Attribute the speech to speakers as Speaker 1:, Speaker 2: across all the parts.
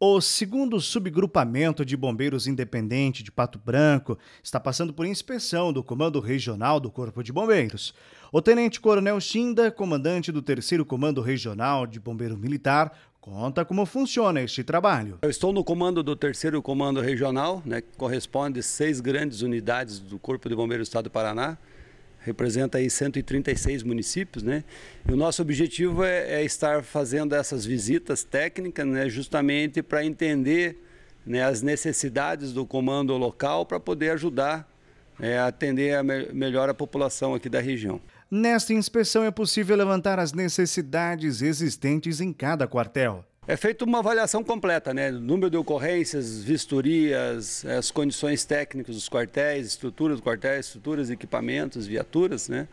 Speaker 1: O segundo subgrupamento de bombeiros independente de Pato Branco está passando por inspeção do Comando Regional do Corpo de Bombeiros. O Tenente Coronel Chinda, comandante do Terceiro Comando Regional de Bombeiro Militar, conta como funciona este
Speaker 2: trabalho. Eu estou no comando do Terceiro Comando Regional, né, que corresponde a seis grandes unidades do Corpo de Bombeiros do Estado do Paraná representa aí 136 municípios, né? E o nosso objetivo é, é estar fazendo essas visitas técnicas, né, justamente para entender né, as necessidades do comando local para poder ajudar é, atender a me melhor a população aqui da região.
Speaker 1: Nesta inspeção é possível levantar as necessidades existentes em cada quartel.
Speaker 2: É feita uma avaliação completa, né? Número de ocorrências, vistorias, as condições técnicas dos quartéis, estrutura do quartéis, estruturas, equipamentos, viaturas, né?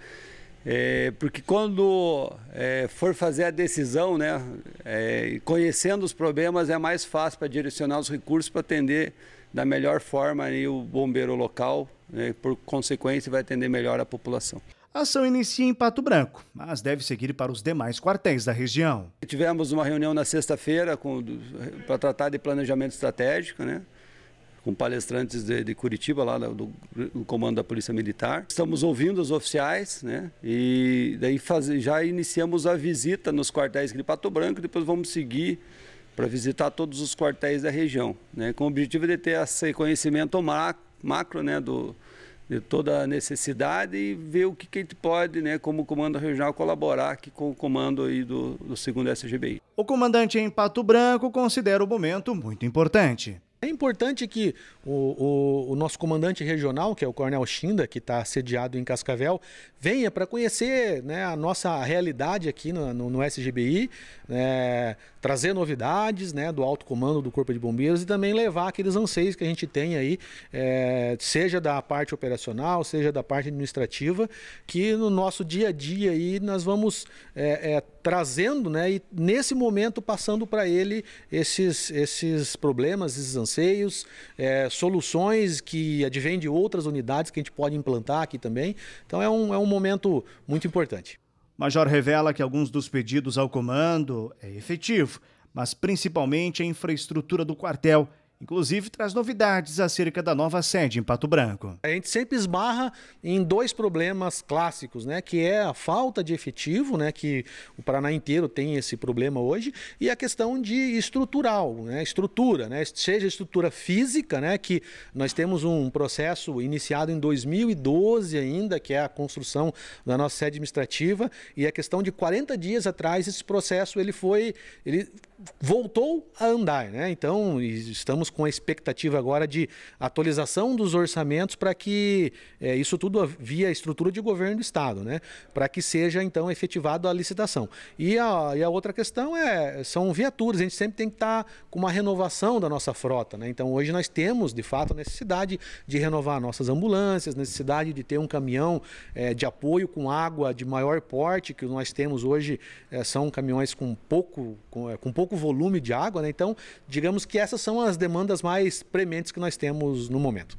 Speaker 2: É, porque quando é, for fazer a decisão, né, é, conhecendo os problemas, é mais fácil para direcionar os recursos para atender da melhor forma aí, o bombeiro local, né, por consequência, vai atender melhor a população.
Speaker 1: A ação inicia em Pato Branco, mas deve seguir para os demais quartéis da região.
Speaker 2: Tivemos uma reunião na sexta-feira para tratar de planejamento estratégico, né? com palestrantes de, de Curitiba, lá do, do, comando da Polícia Militar. Estamos ouvindo os oficiais, né? E daí faz, já iniciamos a visita nos quartéis de Pato Branco, depois vamos seguir para visitar todos os quartéis da região, né? Com o objetivo de ter esse conhecimento macro, macro né? Do, de toda a necessidade e ver o que, que a gente pode, né, como comando regional, colaborar aqui com o comando aí do, do segundo SGBI.
Speaker 1: O comandante em Pato Branco considera o momento muito importante. É importante que o, o, o nosso comandante regional,
Speaker 3: que é o Coronel Shinda, que está sediado em Cascavel, venha para conhecer né, a nossa realidade aqui no, no, no SGBI, né, trazer novidades né, do alto comando do Corpo de Bombeiros e também levar aqueles anseios que a gente tem aí, é, seja da parte operacional, seja da parte administrativa, que no nosso dia a dia aí nós vamos é, é, trazendo né, e nesse momento passando para ele esses, esses problemas, esses anseios receios, é, soluções que advêm de outras
Speaker 1: unidades que a gente pode implantar aqui também. Então é um, é um momento muito importante. Major revela que alguns dos pedidos ao comando é efetivo, mas principalmente a infraestrutura do quartel Inclusive, traz novidades acerca da nova sede em Pato Branco. A gente
Speaker 3: sempre esbarra
Speaker 1: em dois problemas clássicos, né? Que é a falta de efetivo,
Speaker 3: né? Que o Paraná inteiro tem esse problema hoje, e a questão de estrutural, né? Estrutura, né? Seja estrutura física, né? Que nós temos um processo iniciado em 2012 ainda, que é a construção da nossa sede administrativa, e a questão de 40 dias atrás esse processo ele foi, ele voltou a andar, né? Então estamos com a expectativa agora de atualização dos orçamentos para que é, isso tudo via estrutura de governo do Estado, né? Para que seja então efetivado a licitação. E a, e a outra questão é são viaturas. A gente sempre tem que estar tá com uma renovação da nossa frota, né? Então hoje nós temos de fato a necessidade de renovar nossas ambulâncias, necessidade de ter um caminhão é, de apoio com água de maior porte que nós temos hoje é, são caminhões com pouco com, é, com pouco volume de água, né? Então digamos que essas são as demandas demandas mais prementes que nós temos no momento.